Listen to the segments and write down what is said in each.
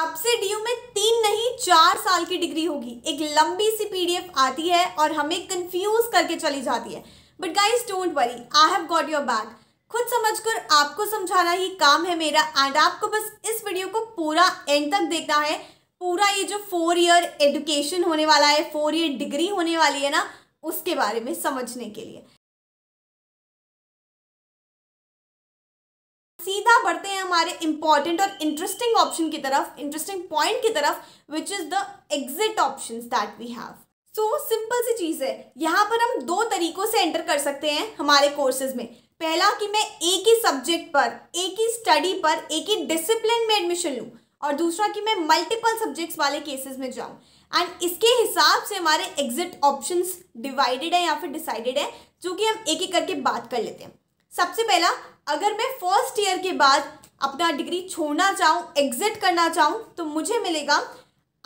अब से डीयू में तीन नहीं चार साल की डिग्री होगी एक लंबी सी पीडीएफ आती है और हमें कंफ्यूज करके चली जाती है but guys don't worry I have got your back खुद समझकर आपको समझाना ही काम है मेरा एंड आपको बस इस वीडियो को पूरा एंड तक देखना है पूरा ये जो फोर ईयर एडुकेशन होने वाला है फोर ईयर डिग्री होने वाली है ना उसके बारे में समझने के लिए सीधा बढ़ते हैं हमारे इंपॉर्टेंट और इंटरेस्टिंग ऑप्शन की तरफ इंटरेस्टिंग पॉइंट की तरफ which is the exit option that we have so simple सी चीज़ है यहाँ पर हम दो तरीक़ों से एंटर कर सकते हैं हमारे कोर्सेज में पहला कि मैं एक ही सब्जेक्ट पर एक ही स्टडी पर एक ही डिसिप्लिन में एडमिशन लूँ और दूसरा कि मैं मल्टीपल सब्जेक्ट्स वाले केसेस में जाऊँ एंड इसके हिसाब से हमारे एग्जिट ऑप्शंस डिवाइडेड है या फिर डिसाइडेड है जो कि हम एक एक करके बात कर लेते हैं सबसे पहला अगर मैं फर्स्ट ईयर के बाद अपना डिग्री छोड़ना चाहूँ एग्जिट करना चाहूँ तो मुझे मिलेगा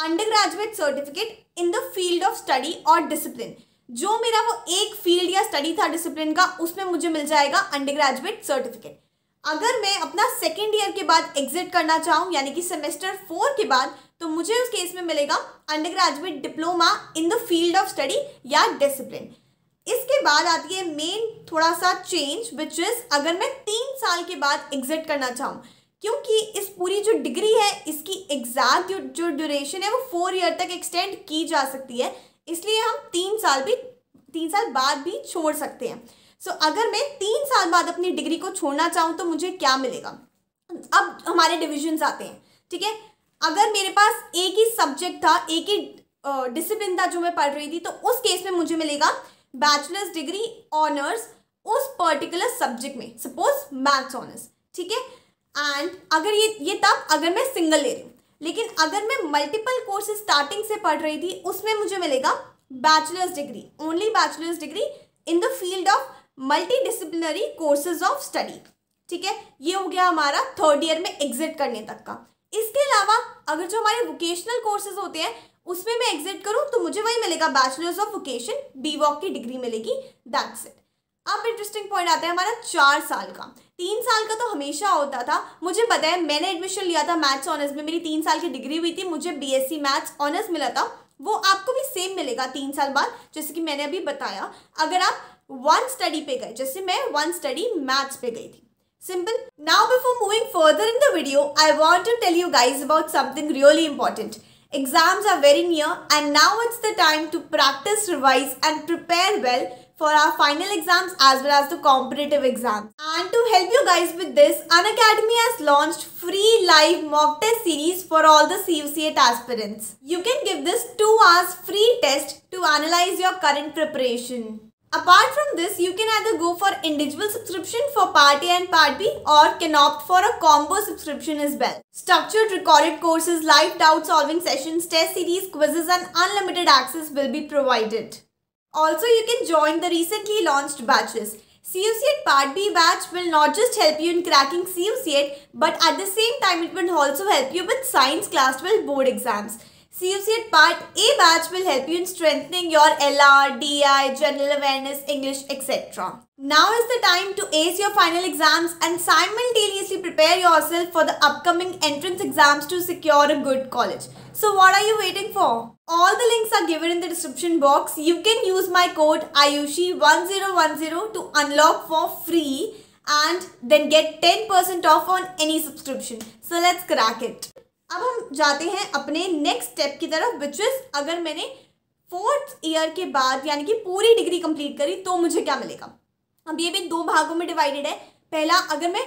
undergraduate certificate in the field of study और डिसिप्लिन जो मेरा वो एक फील्ड या स्टडी था डिसिप्लिन का उसमें मुझे मिल जाएगा अंडर ग्रेजुएट सर्टिफिकेट अगर मैं अपना सेकेंड ईयर के बाद एग्जिट करना चाहूँ यानी कि सेमेस्टर फोर के बाद तो मुझे उस केस में मिलेगा undergraduate diploma in the field of study या डिसिप्लिन इसके बाद आती है मेन थोड़ा सा चेंज विच इज अगर मैं तीन साल के बाद एग्जिट करना चाहूँ क्योंकि इस पूरी जो डिग्री है इसकी एग्जैक्ट जो ड्यूरेशन है वो फोर ईयर तक एक्सटेंड की जा सकती है इसलिए हम तीन साल भी तीन साल बाद भी छोड़ सकते हैं सो so, अगर मैं तीन साल बाद अपनी डिग्री को छोड़ना चाहूँ तो मुझे क्या मिलेगा अब हमारे डिविजन्स आते हैं ठीक है अगर मेरे पास एक ही सब्जेक्ट था एक ही डिसिप्लिन था जो मैं पढ़ रही थी तो उस केस में मुझे मिलेगा बैचलर्स डिग्री ऑनर्स उस पर्टिकुलर सब्जेक्ट में सपोज मैथ्स ऑनर्स ठीक है एंड अगर ये ये तब अगर मैं सिंगल ले रही हूँ लेकिन अगर मैं मल्टीपल कोर्सेज स्टार्टिंग से पढ़ रही थी उसमें मुझे मिलेगा bachelors degree only bachelors degree in the field of multidisciplinary courses of study ठीक है ये हो गया हमारा थर्ड ईयर में एग्जिट करने तक का इसके अलावा अगर जो हमारे वोकेशनल कोर्सेज होते हैं उसमें मैं एग्जिट करूँ तो मुझे वही मिलेगा bachelors of vocation B voc की डिग्री मिलेगी दैट्स इट अब इंटरेस्टिंग पॉइंट आता है हमारा चार साल का तीन साल का तो हमेशा होता था मुझे पता है मैंने एडमिशन लिया था मैथ्स ऑनर्स में मेरी तीन साल की डिग्री हुई थी मुझे बीएससी मैथ्स ऑनर्स मिला था वो आपको भी सेम मिलेगा तीन साल बाद जैसे कि मैंने अभी बताया अगर आप वन स्टडी पे गए जैसे मैं वन स्टडी मैथ्स पे गई थी simple now before moving further in the video I want to tell you guys about something really important Exams are very near and now it's the time to practice, revise and prepare well for our final exams as well as the competitive exams. And to help you guys with this, Unacademy has launched free live mock test series for all the CUCAT aspirants. You can give this 2 hours free test to analyze your current preparation. Apart from this, you can either go for individual subscription for Part A and Part B or can opt for a combo subscription as well. Structured recorded courses, live doubt solving sessions, test series, quizzes and unlimited access will be provided. Also, you can join the recently launched batches. CUCAT Part B batch will not just help you in cracking CUCAT but at the same time it will also help you with science class 12 board exams. CFC Part A batch will help you in strengthening your LR, DI, General Awareness, English, etc. Now is the time to ace your final exams and simultaneously prepare yourself for the upcoming entrance exams to secure a good college. So what are you waiting for? All the links are given in the description box. You can use my code AYUSHI1010 to unlock for free and then get 10% off on any subscription. So let's crack it. अब हम जाते हैं अपने next step की तरफ which is अगर मैंने fourth year के बाद यानी कि पूरी डिग्री कंप्लीट करी तो मुझे क्या मिलेगा अब ये भी दो भागों में डिवाइडेड है पहला अगर मैं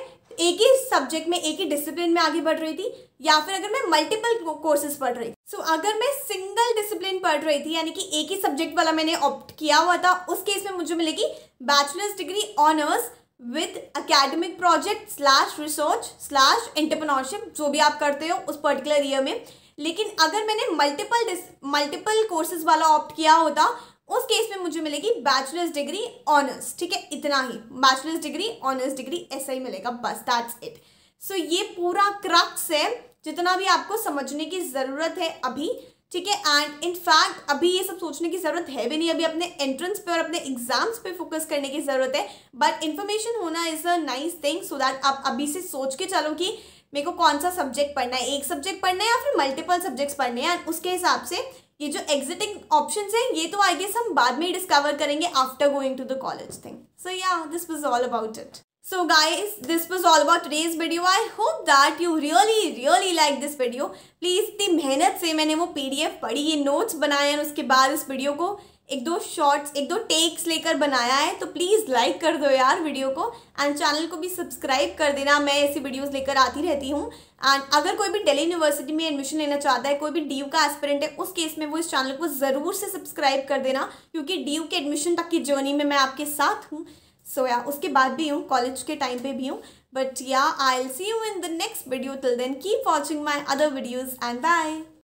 एक ही सब्जेक्ट में एक ही डिसिप्लिन में आगे बढ़ रही थी या फिर अगर मैं मल्टीपल कोर्सेज पढ़ रही थी सो so, अगर मैं सिंगल डिसिप्लिन पढ़ रही थी यानी कि एक ही सब्जेक्ट वाला मैंने ऑप्ट किया हुआ था उस केस में मुझे मिलेगी bachelors degree honours with academic project slash research slash entrepreneurship जो भी आप करते हो उस पर्टिकुलर ईयर में लेकिन अगर मैंने मल्टीपल मल्टीपल कोर्सेज वाला ऑप्ट किया होता उस केस में मुझे मिलेगी बैचलर्स डिग्री ऑनर्स ठीक है इतना ही बैचलर्स डिग्री ऑनर्स डिग्री ऐसा ही मिलेगा बस दैट्स इट सो ये पूरा क्रक्स है जितना भी आपको समझने की ज़रूरत है अभी ठीक है एंड इन फैक्ट अभी ये सब सोचने की ज़रूरत है भी नहीं अभी अपने एंट्रेंस पे और अपने एग्जाम्स पे फोकस करने की ज़रूरत है बट इन्फॉर्मेशन होना is a nice thing so that आप अभी से सोच के चलो कि मेरे को कौन सा सब्जेक्ट पढ़ना है एक सब्जेक्ट पढ़ना है या फिर मल्टीपल सब्जेक्ट्स पढ़ने हैं एंड उसके हिसाब से ये जो एग्जिटिंग ऑप्शन हैं ये तो आई गेस हम बाद में ही डिस्कवर करेंगे after going to the college thing so yeah this was all about it So guys, this was all about today's video. I hope that you really really like this video. Please इतनी मेहनत से मैंने वो P D F पढ़ी ये notes बनाए हैं उसके बाद इस वीडियो को एक दो शॉर्ट्स एक दो टेक्स लेकर बनाया है तो प्लीज़ लाइक कर दो यार वीडियो को एंड चैनल को भी सब्सक्राइब कर देना मैं ऐसी वीडियोज लेकर आती रहती हूँ एंड अगर कोई भी दिल्ली यूनिवर्सिटी में एडमिशन लेना चाहता है कोई भी डी यू का एस्पिरेंट है उस केस में वो इस चैनल को ज़रूर से सब्सक्राइब कर देना क्योंकि डी यू के एडमिशन तक की जर्नी में मैं आपके साथ हूँ सो या उसके बाद भी हूँ कॉलेज के टाइम पे भी हूँ but yeah I'll see you in the next video till then keep watching my other videos and bye